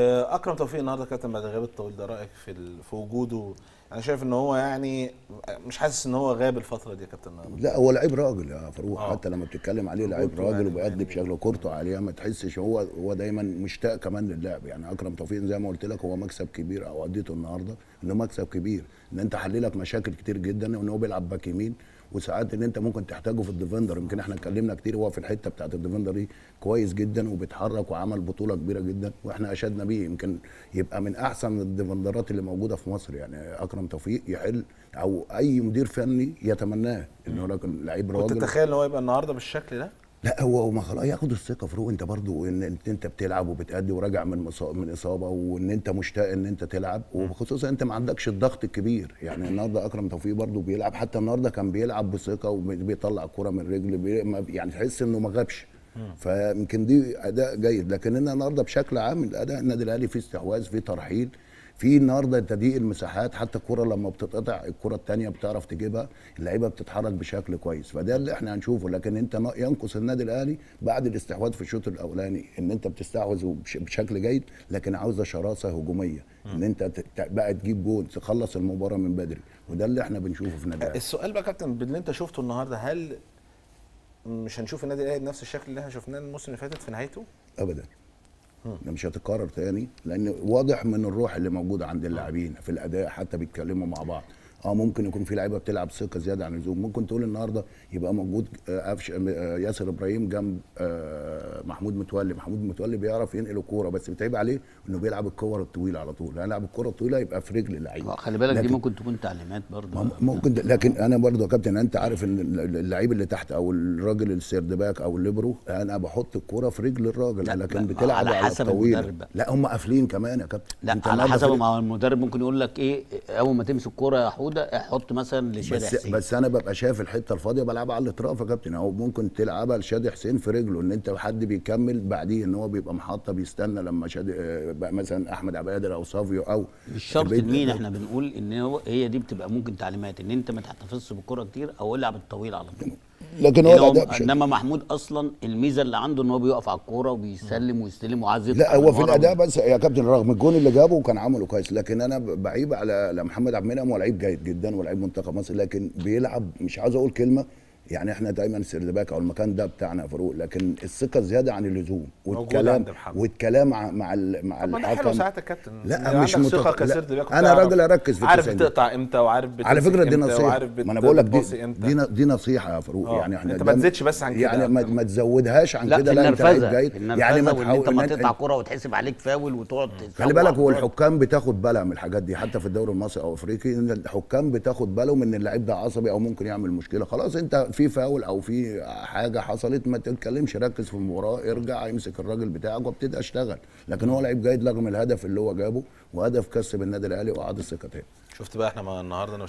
آه، اكرم توفيق النهارده كابتن بعد الغياب الطويل ده رايك في ال... في وجوده انا شايف ان هو يعني مش حاسس ان هو غاب الفتره دي يا كابتن لا هو لعيب راجل يا فاروق آه. حتى لما بتتكلم عليه لعيب يعني راجل وبيأدي يعني بشكل كورته عاليه ما تحسش هو هو دايما مشتاق كمان للعب يعني اكرم توفيق زي ما قلت لك هو مكسب كبير او اديته النهارده انه مكسب كبير ان انت حللك مشاكل كتير جدا وان هو بيلعب باك يمين وساعات ان انت ممكن تحتاجه في الديفندر يمكن احنا اتكلمنا كتير هو في الحته بتاعت الديفندر دي كويس جدا وبيتحرك وعمل بطوله كبيره جدا واحنا اشدنا بيه يمكن يبقى من احسن الديفندرات اللي موجوده في مصر يعني اكرم توفيق يحل او اي مدير فني يتمناه انه لكن لعيب راجل كنت تتخيل ان هو يبقى النهارده بالشكل ده؟ لا هو ما خلاص ياخد الثقه في روح انت برضو ان انت بتلعب وبتأدي وراجع من من اصابه وان انت مشتاق ان انت تلعب وخصوصا انت ما عندكش الضغط الكبير يعني النهارده اكرم توفيق برضو بيلعب حتى النهارده كان بيلعب بثقه وبيطلع الكوره من رجل يعني تحس انه ما غابش فيمكن دي اداء جيد لكن النهارده بشكل عام الاداء النادي الاهلي فيه استحواذ فيه ترحيل في النهارده تضييق المساحات حتى الكره لما بتتقطع الكره الثانيه بتعرف تجيبها اللعيبه بتتحرك بشكل كويس فده اللي احنا هنشوفه لكن انت ينقص النادي الاهلي بعد الاستحواذ في الشوط الاولاني ان انت بتستحوذ بشكل جيد لكن عاوزه شراسه هجوميه ان انت بقى تجيب جول تخلص المباراه من بدري وده اللي احنا بنشوفه في النادي الاهلي السؤال بقى كابتن باللي انت شفته النهارده هل مش هنشوف النادي الاهلي بنفس الشكل اللي احنا شفناه الموسم اللي فاتت في نهايته؟ ابدا مش هتتكرر تاني لان واضح من الروح اللي موجوده عند اللاعبين في الاداء حتى بيتكلموا مع بعض اه ممكن يكون في لعيبه بتلعب ثقه زياده عن اللزوم ممكن تقول النهارده يبقى موجود آه، قفش آه، ياسر ابراهيم جنب آه، محمود متولي محمود متولي بيعرف ينقل الكوره بس بتعيب عليه انه بيلعب الكوره الطويله على طول هيلعب الكوره الطويله يبقى في رجل اللعيب خلي بالك دي ممكن تكون تعليمات برضه ممكن ده لكن انا برضه يا كابتن انت عارف ان اللعيب اللي تحت او الراجل السيرد باك او الليبرو انا بحط الكوره في رجل الراجل لا لكن بتلعب على, على الطويل لا هم قافلين كمان يا كابتن لا على حسب ما المدرب ممكن يقول لك ايه اول ما تمسك الكوره يا موجوده احط مثلا لشادي بس حسين بس انا ببقى شايف الحته الفاضيه بلعبها على الاطراف يا كابتن او ممكن تلعبها لشادي حسين في رجله ان انت حد بيكمل بعديه ان هو بيبقى محطه بيستنى لما شادي آه، بقى مثلا احمد عبد القادر او صافيو او مش شرط مين احنا بنقول ان هو هي دي بتبقى ممكن تعليمات ان انت ما تحتفظش بالكره كتير او العب الطويل على طول لكن هو انما محمود اصلا الميزه اللي عنده ان هو بيقف على الكوره وبيسلم ويستلم وعايز لا هو في الاداء بس يا كابتن رغم الجون اللي جابه كان عمله كويس لكن انا بعيب على محمد عبد المنعم هو لعيب جيد جدا ولعيب منتخب مصر لكن بيلعب مش عايز اقول كلمه يعني احنا دايما سردباك او المكان ده بتاعنا فاروق لكن الثقه زياده عن اللزوم والكلام والكلام مع مع مع الحكم طب حلو ساعات يا كابتن لا يعني مش ثقه كسردباك انا راجل اركز في عارف بتقطع امتى وعارف على فكره دي نصيحه ما انا بقول لك دي, دي, دي نصيحه يا فاروق آه. يعني احنا انت ما تزيدش بس عن كده يعني ما تزودهاش عن كده لا انت جاي يعني ما انت ما تقطع كوره وتحسب عليك فاول وتقعد خلي بالك هو الحكام بتاخد بالها من الحاجات دي حتى في الدوري المصري او افريقي ان الحكام بتاخد بالهم ان اللعيب ده عصبي او ممكن يعمل مشكله خلاص انت في فاول او في حاجه حصلت ما تتكلمش ركز في المباراه ارجع امسك الراجل بتاعك وابتدي اشتغل لكن هو لعيب جيد رغم الهدف اللي هو جابه وهدف كسب النادي الاهلي واعاد الثقه تاني شفت بقى احنا النهارده